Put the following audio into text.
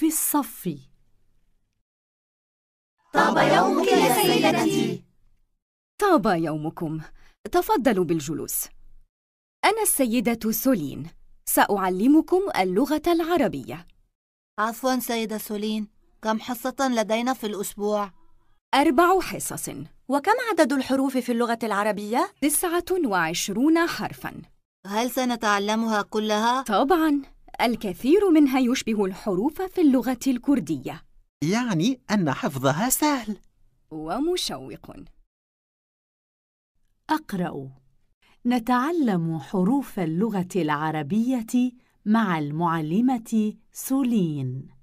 في الصف طاب يومك يا سيدتي طاب يومكم تفضلوا بالجلوس أنا السيدة سولين سأعلمكم اللغة العربية عفوا سيدة سولين كم حصة لدينا في الأسبوع؟ أربع حصص وكم عدد الحروف في اللغة العربية؟ تسعة وعشرون حرفاً هل سنتعلمها كلها؟ طبعاً الكثير منها يشبه الحروف في اللغة الكردية يعني أن حفظها سهل ومشوق أقرأ نتعلم حروف اللغة العربية مع المعلمة سولين